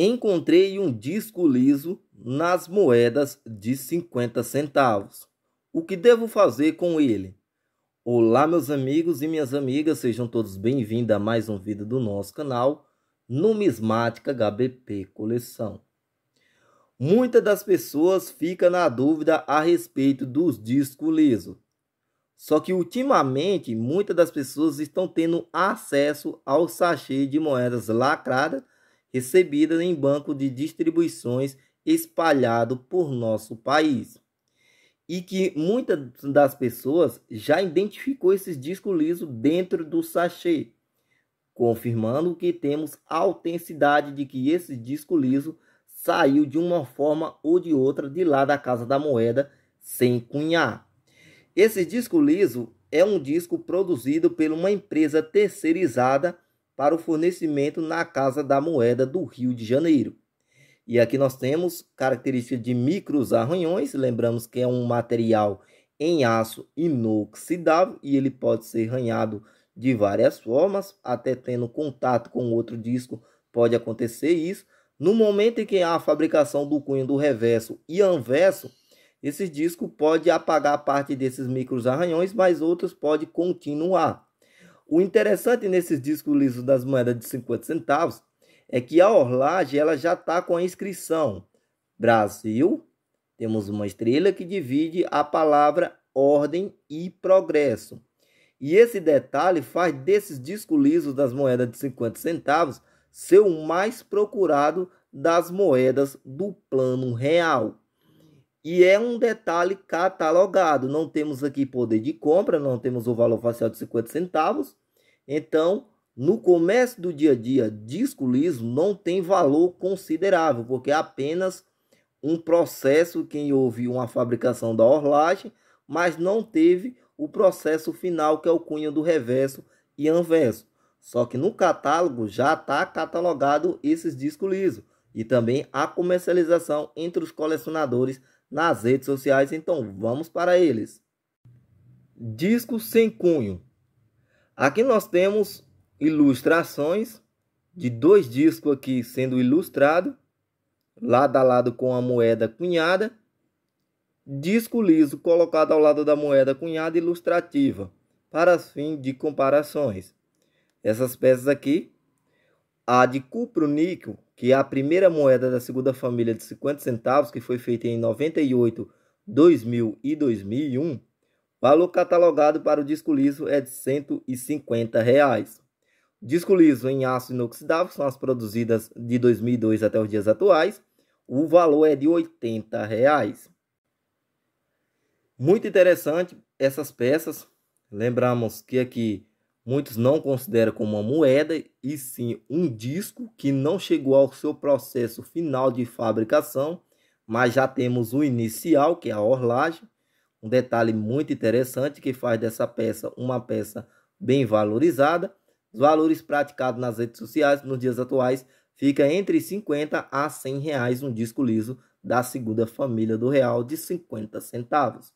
encontrei um disco liso nas moedas de 50 centavos. O que devo fazer com ele? Olá, meus amigos e minhas amigas, sejam todos bem-vindos a mais um vídeo do nosso canal Numismática HBP Coleção. Muitas das pessoas ficam na dúvida a respeito dos discos lisos. Só que ultimamente muitas das pessoas estão tendo acesso ao sachê de moedas lacradas recebidas em banco de distribuições espalhado por nosso país. E que muitas das pessoas já identificou esses discos lisos dentro do sachê, confirmando que temos a autenticidade de que esse disco liso saiu de uma forma ou de outra de lá da Casa da Moeda sem cunhar. Esse disco liso é um disco produzido por uma empresa terceirizada para o fornecimento na Casa da Moeda do Rio de Janeiro. E aqui nós temos características de micros arranhões, lembramos que é um material em aço inoxidável e ele pode ser arranhado de várias formas, até tendo contato com outro disco, pode acontecer isso. No momento em que há a fabricação do cunho do reverso e anverso, esse disco pode apagar parte desses micros arranhões, mas outros pode continuar. O interessante nesses discos lisos das moedas de 50 centavos é que a orlagem ela já está com a inscrição Brasil. Temos uma estrela que divide a palavra ordem e progresso. E esse detalhe faz desses discos lisos das moedas de 50 centavos ser o mais procurado das moedas do plano real. E é um detalhe catalogado. Não temos aqui poder de compra, não temos o valor facial de 50 centavos. Então, no comércio do dia a dia, disco liso não tem valor considerável, porque é apenas um processo que houve uma fabricação da orlagem, mas não teve o processo final que é o cunho do reverso e anverso. Só que no catálogo já está catalogado esses discos liso e também a comercialização entre os colecionadores nas redes sociais, então vamos para eles. Disco sem cunho. Aqui nós temos ilustrações de dois discos aqui sendo ilustrado, lado a lado com a moeda cunhada. Disco liso colocado ao lado da moeda cunhada ilustrativa, para fim de comparações. Essas peças aqui a de cupro-níquel, que é a primeira moeda da segunda família de 50 centavos, que foi feita em 98, 2000 e 2001, valor catalogado para o disco liso é de 150. Reais. Disco liso em aço inoxidável, são as produzidas de 2002 até os dias atuais, o valor é de 80. Reais. Muito interessante essas peças. Lembramos que aqui Muitos não consideram como uma moeda e sim um disco que não chegou ao seu processo final de fabricação, mas já temos o inicial, que é a orlagem. Um detalhe muito interessante que faz dessa peça uma peça bem valorizada. Os valores praticados nas redes sociais nos dias atuais fica entre 50 a 100 reais um disco liso da segunda família do real de 50 centavos.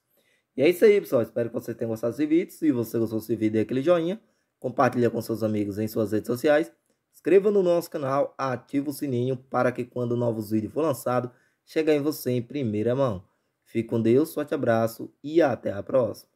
E é isso aí, pessoal. Espero que vocês tenham gostado desse vídeo. Se você gostou desse vídeo, dê aquele joinha compartilhe com seus amigos em suas redes sociais, inscreva no nosso canal, ative o sininho para que quando novos vídeos for lançado, chegue em você em primeira mão. Fique com Deus, forte abraço e até a próxima.